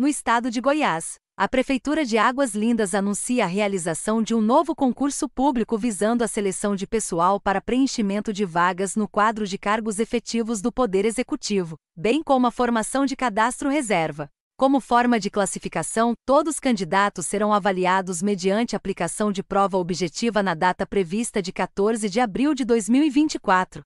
No estado de Goiás, a Prefeitura de Águas Lindas anuncia a realização de um novo concurso público visando a seleção de pessoal para preenchimento de vagas no quadro de cargos efetivos do Poder Executivo, bem como a formação de cadastro reserva. Como forma de classificação, todos os candidatos serão avaliados mediante aplicação de prova objetiva na data prevista de 14 de abril de 2024.